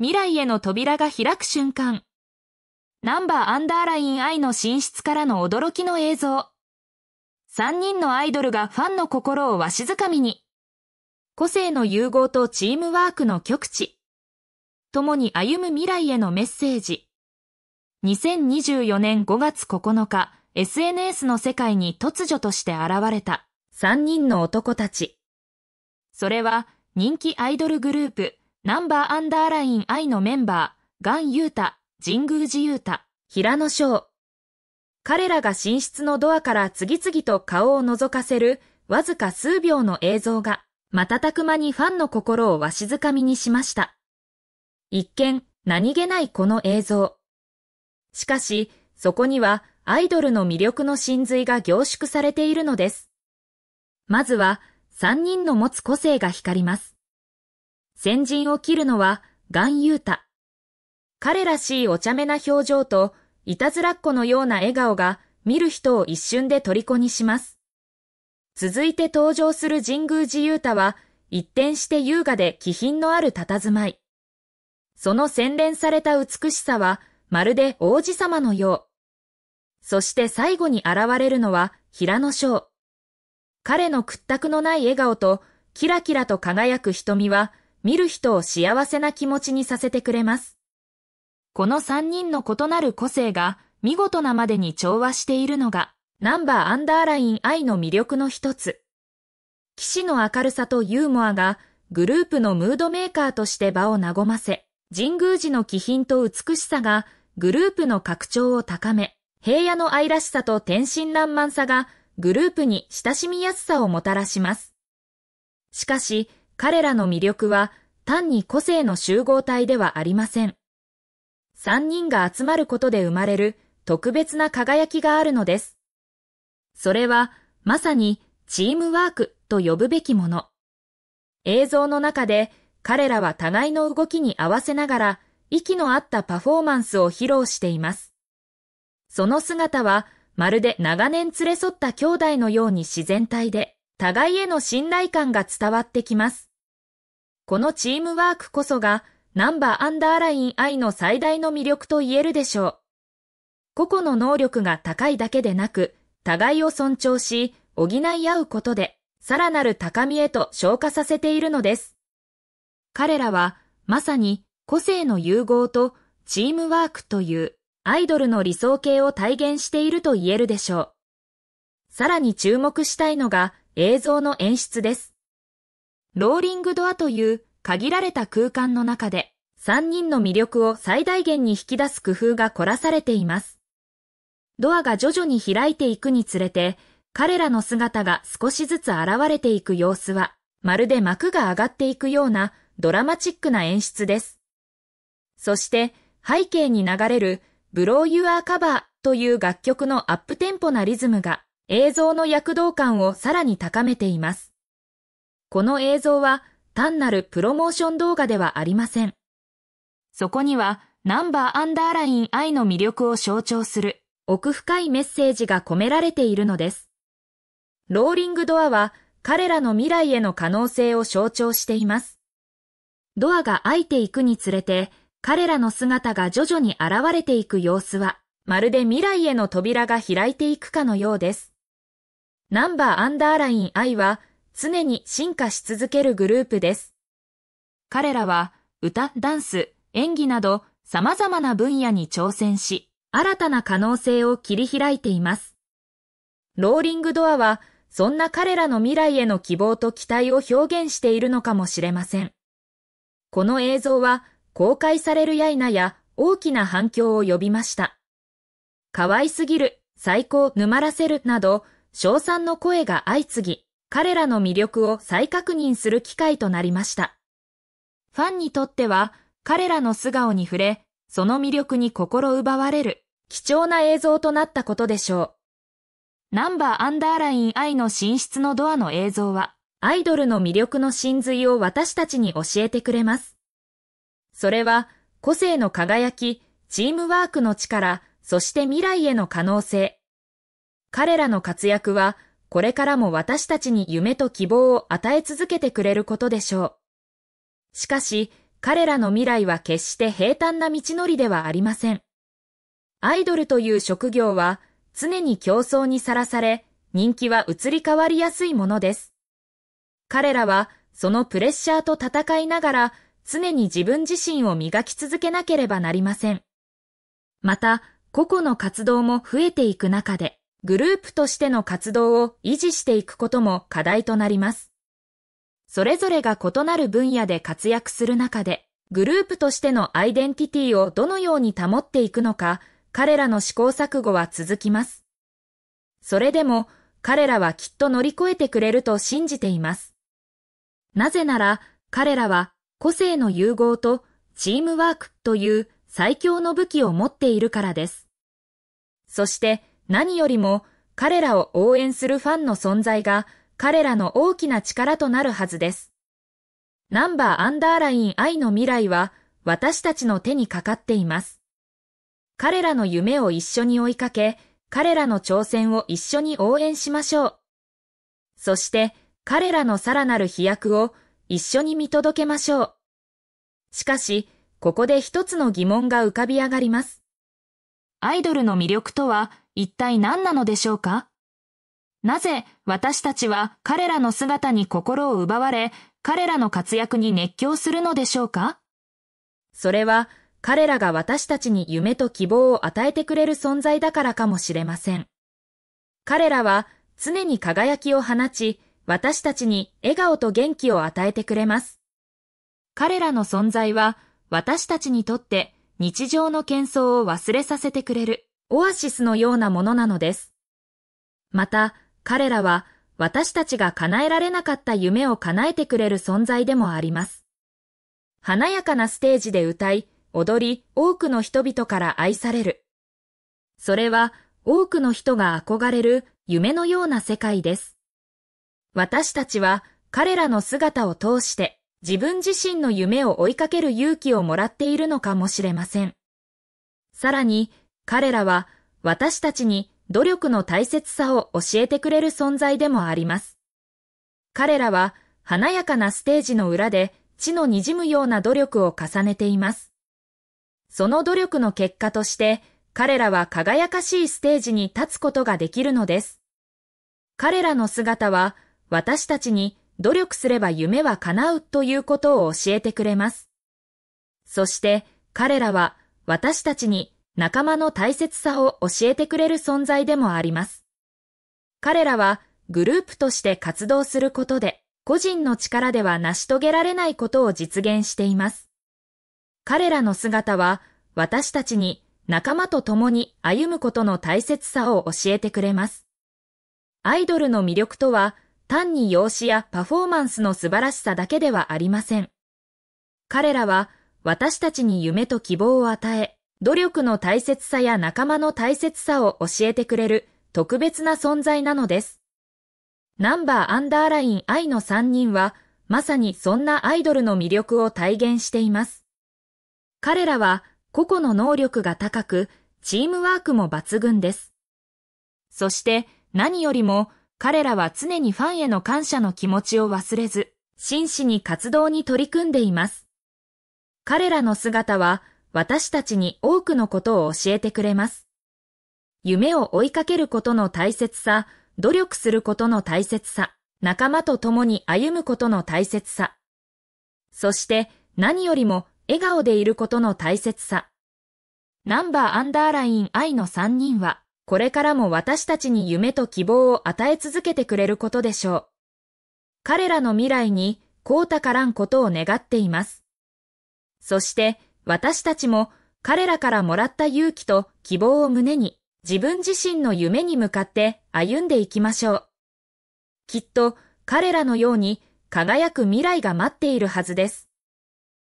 未来への扉が開く瞬間。ナンバーアンダーライン愛の寝室からの驚きの映像。3人のアイドルがファンの心をわしづかみに。個性の融合とチームワークの極致。共に歩む未来へのメッセージ。2024年5月9日、SNS の世界に突如として現れた3人の男たち。それは人気アイドルグループ、ナンバーアンダーライン I のメンバー、ガン・ユータ、神宮寺ユータ、平野翔。彼らが寝室のドアから次々と顔を覗かせる、わずか数秒の映像が、瞬く間にファンの心をわしづかみにしました。一見、何気ないこの映像。しかし、そこには、アイドルの魅力の真髄が凝縮されているのです。まずは、三人の持つ個性が光ります。先陣を切るのは、ガンユータ。彼らしいお茶目な表情と、いたずらっ子のような笑顔が、見る人を一瞬で虜にします。続いて登場する神宮寺ユータは、一転して優雅で気品のある佇まい。その洗練された美しさは、まるで王子様のよう。そして最後に現れるのは、平野翔。彼の屈託のない笑顔と、キラキラと輝く瞳は、見る人を幸せな気持ちにさせてくれます。この3人の異なる個性が見事なまでに調和しているのが、ナンバーアンダーライン愛の魅力の一つ。騎士の明るさとユーモアがグループのムードメーカーとして場を和ませ、神宮寺の気品と美しさがグループの拡張を高め、平野の愛らしさと天真爛漫さがグループに親しみやすさをもたらします。しかし、彼らの魅力は単に個性の集合体ではありません。三人が集まることで生まれる特別な輝きがあるのです。それはまさにチームワークと呼ぶべきもの。映像の中で彼らは互いの動きに合わせながら息の合ったパフォーマンスを披露しています。その姿はまるで長年連れ添った兄弟のように自然体で、互いへの信頼感が伝わってきます。このチームワークこそが、ナンバーアンダーライン I の最大の魅力と言えるでしょう。個々の能力が高いだけでなく、互いを尊重し、補い合うことで、さらなる高みへと昇華させているのです。彼らは、まさに、個性の融合と、チームワークという、アイドルの理想形を体現していると言えるでしょう。さらに注目したいのが、映像の演出です。ローリングドアという限られた空間の中で3人の魅力を最大限に引き出す工夫が凝らされています。ドアが徐々に開いていくにつれて、彼らの姿が少しずつ現れていく様子は、まるで幕が上がっていくようなドラマチックな演出です。そして、背景に流れるブローユアーカバーという楽曲のアップテンポなリズムが、映像の躍動感をさらに高めています。この映像は単なるプロモーション動画ではありません。そこにはナンバーアンダーライン愛の魅力を象徴する奥深いメッセージが込められているのです。ローリングドアは彼らの未来への可能性を象徴しています。ドアが開いていくにつれて彼らの姿が徐々に現れていく様子はまるで未来への扉が開いていくかのようです。ナンバーアンダーライン I は常に進化し続けるグループです。彼らは歌、ダンス、演技など様々な分野に挑戦し、新たな可能性を切り開いています。ローリングドアはそんな彼らの未来への希望と期待を表現しているのかもしれません。この映像は公開されるやいなや大きな反響を呼びました。可愛すぎる、最高、沼らせるなど、称賛の声が相次ぎ、彼らの魅力を再確認する機会となりました。ファンにとっては、彼らの素顔に触れ、その魅力に心奪われる、貴重な映像となったことでしょう。ナンバーアンダーライン I の寝室のドアの映像は、アイドルの魅力の真髄を私たちに教えてくれます。それは、個性の輝き、チームワークの力、そして未来への可能性、彼らの活躍は、これからも私たちに夢と希望を与え続けてくれることでしょう。しかし、彼らの未来は決して平坦な道のりではありません。アイドルという職業は、常に競争にさらされ、人気は移り変わりやすいものです。彼らは、そのプレッシャーと戦いながら、常に自分自身を磨き続けなければなりません。また、個々の活動も増えていく中で、グループとしての活動を維持していくことも課題となります。それぞれが異なる分野で活躍する中で、グループとしてのアイデンティティをどのように保っていくのか、彼らの試行錯誤は続きます。それでも、彼らはきっと乗り越えてくれると信じています。なぜなら、彼らは個性の融合とチームワークという最強の武器を持っているからです。そして、何よりも彼らを応援するファンの存在が彼らの大きな力となるはずです。ナンバーアンダーライン愛の未来は私たちの手にかかっています。彼らの夢を一緒に追いかけ、彼らの挑戦を一緒に応援しましょう。そして彼らのさらなる飛躍を一緒に見届けましょう。しかし、ここで一つの疑問が浮かび上がります。アイドルの魅力とは一体何なのでしょうかなぜ私たちは彼らの姿に心を奪われ、彼らの活躍に熱狂するのでしょうかそれは彼らが私たちに夢と希望を与えてくれる存在だからかもしれません。彼らは常に輝きを放ち、私たちに笑顔と元気を与えてくれます。彼らの存在は私たちにとって日常の喧騒を忘れさせてくれる。オアシスのようなものなのです。また、彼らは私たちが叶えられなかった夢を叶えてくれる存在でもあります。華やかなステージで歌い、踊り、多くの人々から愛される。それは多くの人が憧れる夢のような世界です。私たちは彼らの姿を通して自分自身の夢を追いかける勇気をもらっているのかもしれません。さらに、彼らは私たちに努力の大切さを教えてくれる存在でもあります。彼らは華やかなステージの裏で地の滲むような努力を重ねています。その努力の結果として彼らは輝かしいステージに立つことができるのです。彼らの姿は私たちに努力すれば夢は叶うということを教えてくれます。そして彼らは私たちに仲間の大切さを教えてくれる存在でもあります。彼らはグループとして活動することで個人の力では成し遂げられないことを実現しています。彼らの姿は私たちに仲間と共に歩むことの大切さを教えてくれます。アイドルの魅力とは単に容姿やパフォーマンスの素晴らしさだけではありません。彼らは私たちに夢と希望を与え、努力の大切さや仲間の大切さを教えてくれる特別な存在なのです。ナンバーアンダーライン愛の3人は、まさにそんなアイドルの魅力を体現しています。彼らは個々の能力が高く、チームワークも抜群です。そして何よりも彼らは常にファンへの感謝の気持ちを忘れず、真摯に活動に取り組んでいます。彼らの姿は私たちに多くのことを教えてくれます。夢を追いかけることの大切さ、努力することの大切さ、仲間と共に歩むことの大切さ。そして何よりも笑顔でいることの大切さ。ナンバーアンダーライン愛の3人は、これからも私たちに夢と希望を与え続けてくれることでしょう。彼らの未来に、こうたからんことを願っています。そして、私たちも彼らからもらった勇気と希望を胸に自分自身の夢に向かって歩んでいきましょう。きっと彼らのように輝く未来が待っているはずです。